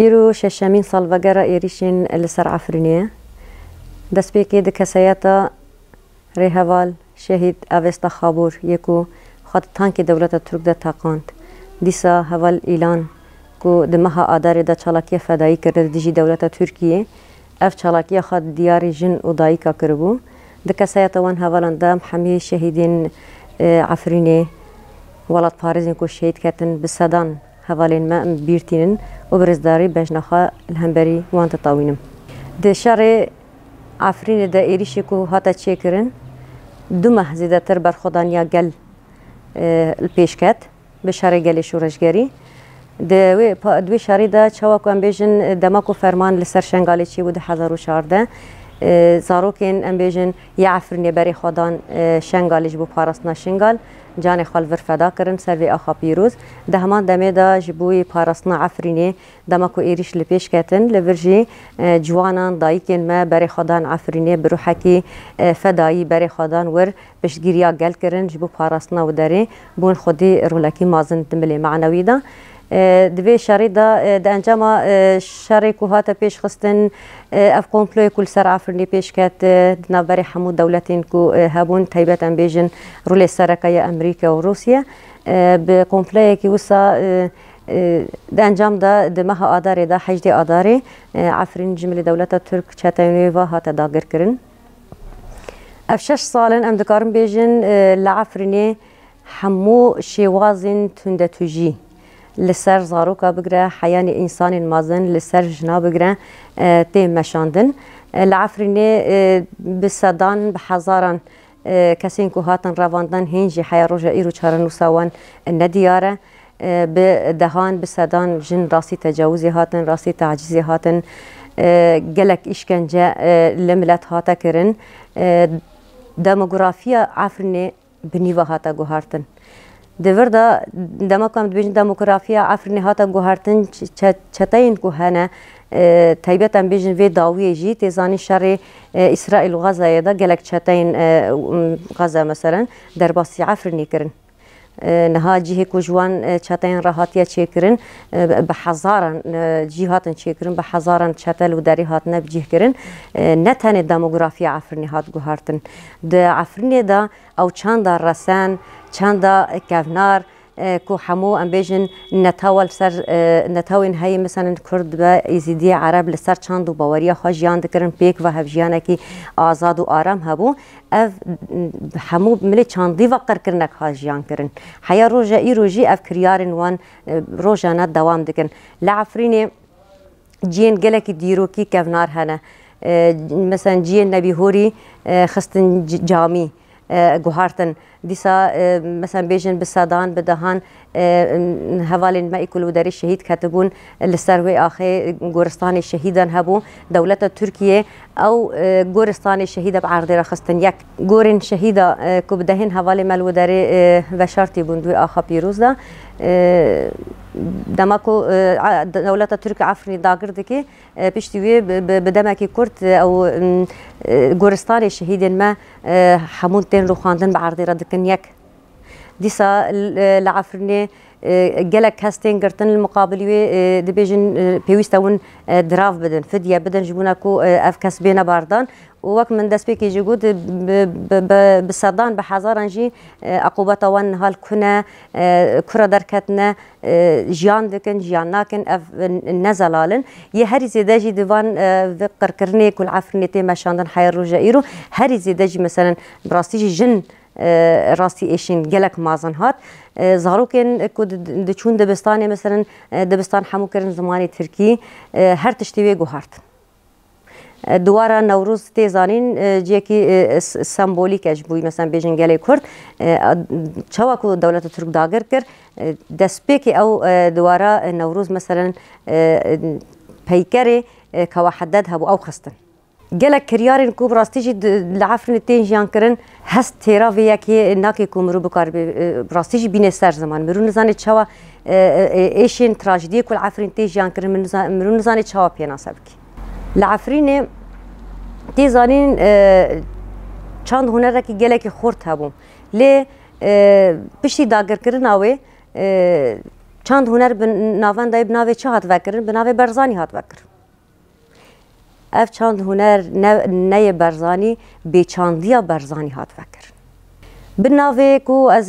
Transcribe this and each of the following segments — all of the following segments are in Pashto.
ئێرۆ شەشەمین ساڵڤگەرە ئێریشین لەسەر ئافرینێ دەست پێکێ دەکەسەیەتە ڕێهەواال شەهید ئاڤێستا خابور یەک و خەت تانکی دەولەتە تورکدا تاقاند دیسا هەواال ئیلان کو دمەها ئادارێدا چالاکیە فەدایی کرد دیژی دەولەتە تورکیە ئەف چالاکیە خەت دیاری ژن و دایکا کردبوو دەکەسەیەتەوەن هەواڵاندا حەمی شەهیدین ئافرینێ وڵات پارێزین کو شەید کەتن بسەدان هەواڵێن مە ئەم بیرتینن بۆ بەرزداری بەژنەخوا هەمبەری وان تەتاوینم دێشارێ ئافرینە دە عێریشێک و هاتە چێکردن دومە هەزیدەتر بەرخۆدانیا گەل پێشکەت بە شارێ گەلێش و ڕژگەری دوێ شاریدا چاواکوان بێژن دەماک و فەرمان لەسەر شنگالێکی بوو 1960 زارۆکێن ئەمبێژن یعفرنێ بەری خۆدان شنگالش بوو پاراستنا شنگال جان خپل ورفدا کرن سر وی اخا پیروز ده همان دمه دا جبوی پاراستنا عفرینه دما کو ایریش لپیش کتن لورجی جوانان دایکن ما بر خدان عفرینه بروحکی فدایی بر خدان ور پشتگیریا گل کرن جبو پاراستنا و دره بون خودی رولکی مازن تملی معنوی ده دوی شری دا د انجام شری کو هاته پیش خستن اف کمپلوی کل سر عفرنی پیش کات نابری حمو دولتین کو هابون تایبتا بیجن رول سرکای امریکا و روسیا به کمپلوی کی وسا د انجام دا د مها آداري دا حجدي آداري عفرين جمله دولتا ترک چتاینوی و هاته داگر کرن اف شش سالن ام دکارم بیجن لعفرینی حمو شیوازن تنده تجی لسر زاروكا بگره حیان انسان مازن لسر جنا بگره اه، تیم مشاندن اه، لعفرینه اه، به صدان به هزاران کسین که هاتن رواندن هنجی حیا روژا ایرو چارن و سوان ندیاره به دهان به صدان جن راسی تجاوزی هاتن راسی تعجیزی هاتن گلک اشکنجه لملت هاتا کرن دموگرافیا عفرینه بنیوه هاتا گوهارتن دیور دا دمکم دبیج دموکرافیا عفرنی هاتا گوهرتن چتاین کو هنه تایبەتەن بێژن وێ داویێژی تێزانی شەڕێ ئیسرائیل و غەزایەدا گەلک چتەین غەزە مەسەرەن دەرباسی عفرنی کردن نها جیه کوژوان چتین راحتیه چیکرین به هزاران جیهاتن چیکرین به هزاران چتل و دری هات نب جیه کرین نه تنه دموگرافی عفرنی هات گوهرتن د عفرنی دا او چند رسن چند کفنار کو هەموو ئەم بێژن نەتاوە سەر نەتاوین هەیە مثلن کورد بە ئیزیدی عرب لەسەر چند و بەوەریە خۆ ژیان دکردن پێک و هەڤژیانێکی ئازاد و ئارام هەبوو ئەف هەموو ملی چاندی و قڕکردنەك ها ژیان کردن هەیە ڕۆژە ئیرۆژی ئەف کریارن وان ڕۆژانە دەوام دکن لە ئەفرینێ جیێن گەلێکی دیرۆکی کەڤنار هەنە مثلەن جیێن نەبیهۆری خستن جامی گوهارتن. ديسا آه، مثلا بيجن بسادان بدهان آه، هەواڵێن ما يكون دەری الشهيد كاتبون لەسەر اخي غورستاني شهيدا هبو هەبوو تركيا او آه، غورستاني شهيدا بعرض رخصتن يك غورن شهيدا كبدهن کو مال هەواڵی مەلو دەری اخا بيروزا دماكو دولة تركيا عفرين داقر تورک ئافرنی بدماكي پشتی او غورستاني کورت ما حمونتين شەهیدێن مە هەموو کنیک دیسا لعفرنه آه، آه، گەلک هەستێن گرتن مقابلوێ آه، بيويستا ون دراف بدن فدیە بدەن ژبووە و ئەف کەس بێنە باردان وەک من دەستپێکی جگووت بسەدان بە حەزارانژی عقوبەتەوان هەڵ کوونە کورە دەرکەتنە ژیان دکن ژیان ناکن ئەف نەزەلالن یە هەری زێدەژی دیوان قڕکردنێک و عفرنێ تێمەشاندن حەیە ڕژەئیر هاري زيدا جي مثلا براستيجي جن ڕاستی ئێشین گەلک مازن هات زارۆکێن دەچوون دەبستانی مەسەرن دەبستان هەمووکردن زمانی ترکی هەر تشتیوێ گوهارتن. دووارە نەورۆز تێزانین جیەکی سمبۆلیکەش بووی مەسەن بێژن گەلی کورد چاواکو دەوڵەتە ترک داگر کرد دەستپێکی ئەو دووارە نەورۆز مەسەرن پیکەرێ کەوا حەدەت هەبوو ئەو خستن. gelek kiryarên ku rastî jî li hefrinê tên jiyan kirin hest têravê yekê nakê ku mirov bikar rastî jî bîne ser ziman mirov nizanê çawa êşên trajediyê ku li hefrinê tê jiyan kirin mirov nizanê çawa pêna ser bikî li hefrînê tê zanîn çand hunerekî gelekî xort hebûn lê piştî dagirkirina wê çand huner bi navendayê bi navê çi hat vekirin bi navê berzanî hat vekirin اف چاند هنر نه برزانی به چاندیا برزانی هات فکر بناوی کو از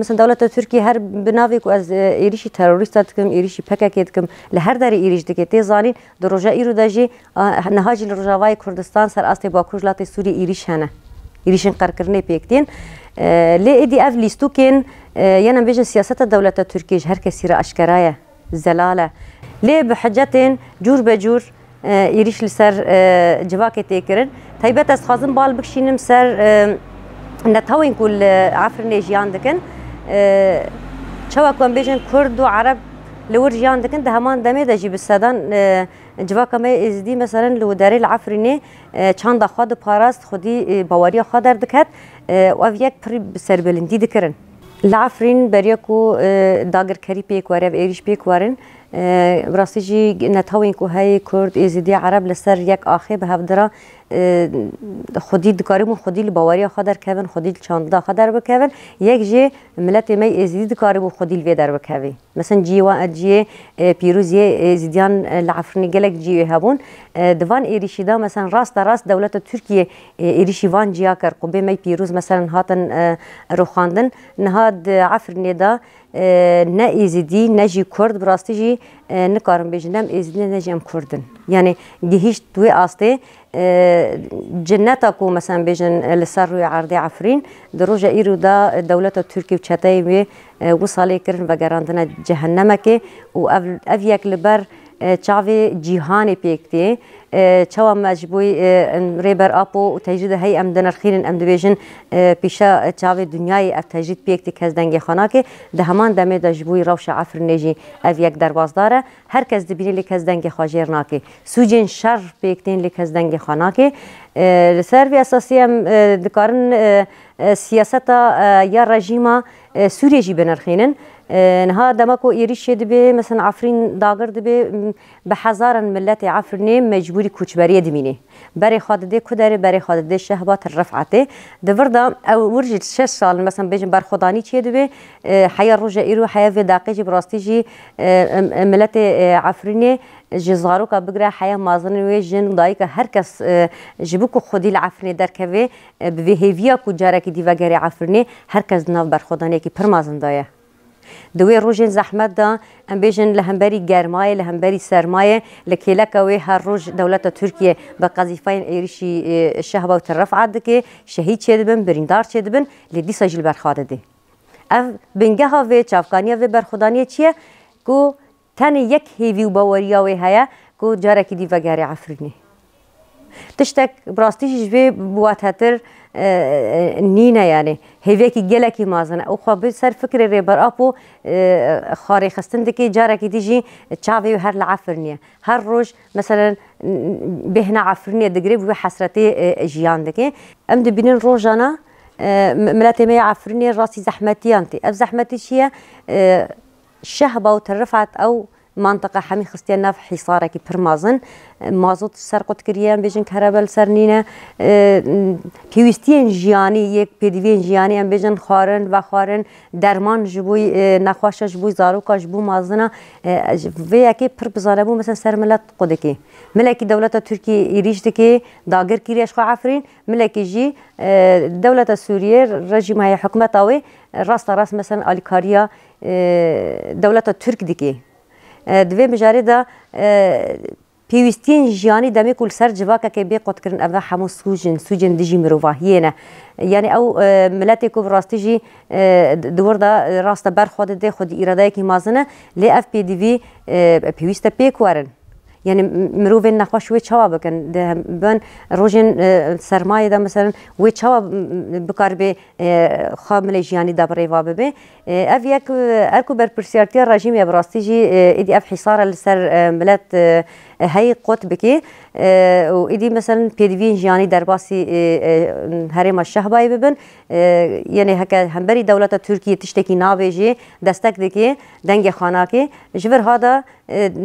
مثلا دولت ترکی هر بناوی کو از ایریشی تروریست دکم ایریشی پکاکت دکم له هر در ایریش دکه ته زانی دروژه ایرو دجی نهاج لروجاوای کردستان سر استی با کوجلات سوری ایریش هنه ایریشن قرکرنه پیکتین لی ادي اف کن يانا بيجن سیاست دولت ترکیش هر را اشکرایه زلالة ليه بحجة جور بجور ایریش آه، لسر آه، جواک تکرن تایبت از خازم بال بکشینم سر آه، نتاوین کل عفر نجیان دکن چه کن بیشتر کرد و عرب لور جیان دکن ده همان دمی ده بسادن بسدان جواكا ما مثلا لو داری العفريني چان ده خود پاراست خودی باوری خود در دكت و او پری پر بسر بلندي دكرن العفرين بريكو داگر كري بيك واري و ايريش بيك وارن براستی جی نتاوین که های کرد ایزیدی عرب لسر یک آخه به هفدرا خودی دکاریم خودی لباوری خدر کهون خودی چاند خدر بکهون یک جه ملت می ازدی دکاریم خودی لوی در بکهوی مثلا جیوا جی پیروزی ازدیان لعفرنی گلک جیو هبون دوان ایریشیدا مثلا راست راست دولت ترکیه ایریشی وان جیا کر قبه می پیروز مثلا هاتن روخاندن نهاد عفرنی دا نه ازدی نه جی کرد براستی جی نکارم بجنم ازدی نجم کردن یعنی گهیش توی آسته جنتا کو مثلا بجن لسر روی عرض عفرین دروجه ایرو دا دولت ترکی و چتای و وصالی کرن و گراندن جهنمکه و اف یک لبر E, çavê cîhanê pêk tê e, çawa me ji e, boî rêber apo tecrîde hey em denirxînin em dibêjin pêşa çavê dunyayê ev tecrîd pêk tê kes dengê xanakê di heman demê de ji boî rewşa Efrinê jî ev yek derbazdar e her kes dibînê lê kes dengê xwe jêr nakê sûcên şer pêk tên lê kes dengê xwe nakê li ser vê esasî em dikarin siyaseta ya rejîma Sûriye jî binirxînin نها دمكو إيريش دبي مثلا عفرين داغر دبي بحزارا ملت عفرني مجبوري كوچبرية دميني بري خاد دي كدري بري خاد دي شهبات الرفعتي دفردا او ورجت شش سال مثلا بيجن بر خداني چي دبي حيا رجا ايرو حيا في داقيجي براستيجي ملت عفريني جزارو کا بگره حیا مازن وی جن دای که هر کس جبو کو خودی العفنی در کوی به هیویا کو جاره کی دی وگری عفرنی هر کس ناو بر خدانه کی پر مازن دایه دوێ ڕۆژێن زەحمەتدا ئەم بێژن لە هەمبەری گەرمایە لە هەمبەری سەرمایە لە کێلەکەوەی هەر ڕۆژ دەوڵەتە تورکیە بە قەزیفاین عێریشی شەهبا و تەرەفعات دکێ شەهید چێ دەبن بریندار چێ دەبن لێ دیسە ژل بەرخوادە دێ ئەو بنگەهاوێ چاافکانیاێ بەرخدانیە چییە گۆ تەنە یەک هێوی و بەوەریاوی هەیە گۆ جارێکی دیڤگەری ئەفرینی تشتك براستيش جبي بوات هاتر نينا يعني هيفيكي جلكي مازن او خو بسر فكر ري برابو خاري خستندكي جارك ديجي تشافي وهر العفرنيه هر روج مثلا بهنا عفرنيه دقريب وحسرتي جيان دكي ام دي بنين روجانا ملاتي مي عفرنيه راسي زحمتي انت اف زحمتي شيا شهبه وترفعت او منطقه همی خستیان نف حصاره کی پرمازن مازوت سر قط کریان بیژن کربل سر نینه پیوستیان جیانی یک پیدیوین جیانی ام بیژن خارن و خارن درمان جبوی نخواش جبوی زاروکا جبو مازنا و یکی پر بزاره بو مثلا سر ملت قدکی ملکی دولت ترکی ایریش دکی داگر کریش خو عفرین ملکی جی دولت سوریه رژیم های حکومت اوی راست راست مثلا آلیکاریا دولت ترک دکی دوێ بژارێدا پێویستین ژیانی دەمێک و سەر جوواکەکەی بێ قوتکردن ئەمە هەموو سوژن سوجن دژی مرۆڤاهیێنە یعنی ئەو ملەتێک و ڕاستیژی دووردا ڕاستە بەرخواده دێ خودی ئیرادایەکی مازنە لێ ئەف پێدیوی پێویستە پێکوارن. يعني مروف نخواش وی چوا بكن ده بن روجن اه، سرمایه ده مثلا وی چوا بكار به اه، خامل جیانی ده بریوا ببه اه، اف یک اكو برپرسیارتی رژیم یا براستی جی ادی اف حصار لسر ملت هەی قوت بکێ ئیدی مثلن پێوین ژیانی دەرباسی هەرێمە شەهبای ببن یەنێ هەکە هەمبەری دەوڵەتە تورکیە تشتێکی ناوێژێ دەستەک دەکێ دەنگێ خاناکێ ژبر هادا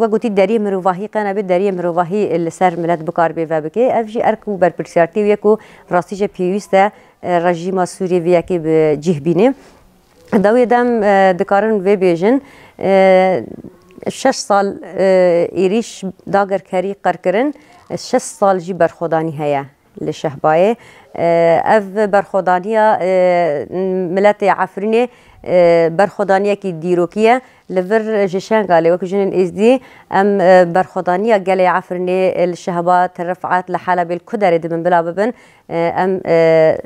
وە گوتی دەریە مرۆڤاهی قەنەبێت دەریە مرۆڤاهی لەسەر ملەت بکاربێ بە بکێ ئەفژی ئەرک و بەرپرسیارتی وەک و ڕاستیژە پێویستە ڕژیمە سووریەویەکی جیهبینێ. دەوێ دەم دکارن وێبێژن شش سال اه، ایریش داگر کری قر کرن شش سال جی برخودانی هیا لشهبایه اه، اف برخودانی اه، ملت عفرینه برخودانیه کی دیروکیه لبر لفر جشان قالي وكجن از دی ام برخضانيه قالي عفرني الشهبات لحالا لحلب الكدر من بلا ببن ام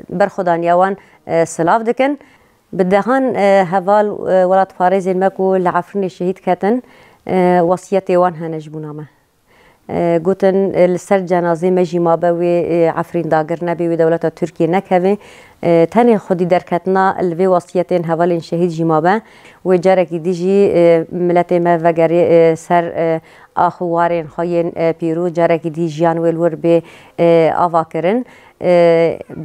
برخضانيه وان سلاف دکن بدهان هفال ولاد فاريز المكو لعفرني شهيد كاتن وصيتي وانها نجبونامه گوتن لسر جنازه مجی ما به عفرین داگر نبی و دولت ترکیه نکوه تنی خودی درکتنا الوی وصیتین هولین شهید جمابه و جرکی دیجی ملت ما وگری سر آخوارین خاین پیرو جرکی دی جیان ولور به آوا کرن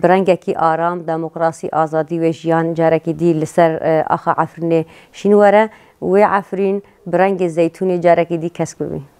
برنگکی آرام دموکراسی آزادی و جیان جرکی دی لسر آخا عفرین شینوره و عفرین برنگ زیتون جرکی دی کسب